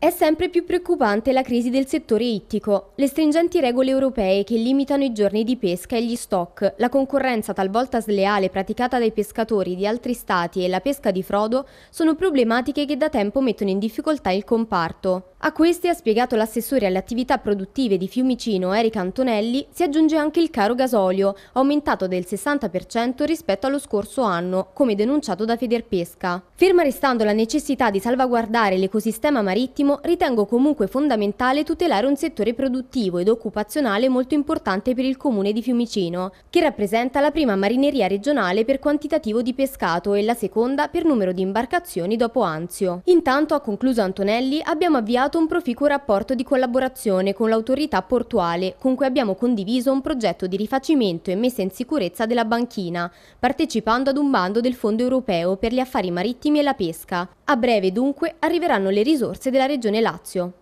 È sempre più preoccupante la crisi del settore ittico. Le stringenti regole europee che limitano i giorni di pesca e gli stock, la concorrenza talvolta sleale praticata dai pescatori di altri stati e la pesca di frodo sono problematiche che da tempo mettono in difficoltà il comparto. A queste, ha spiegato l'assessore alle attività produttive di Fiumicino Erika Antonelli, si aggiunge anche il caro gasolio, aumentato del 60% rispetto allo scorso anno, come denunciato da Federpesca. Ferma restando la necessità di salvaguardare l'ecosistema marittimo ultimo, ritengo comunque fondamentale tutelare un settore produttivo ed occupazionale molto importante per il comune di Fiumicino, che rappresenta la prima marineria regionale per quantitativo di pescato e la seconda per numero di imbarcazioni dopo Anzio. Intanto, ha concluso Antonelli, abbiamo avviato un proficuo rapporto di collaborazione con l'autorità portuale, con cui abbiamo condiviso un progetto di rifacimento e messa in sicurezza della banchina, partecipando ad un bando del Fondo europeo per gli affari marittimi e la pesca, a breve dunque arriveranno le risorse della Regione Lazio.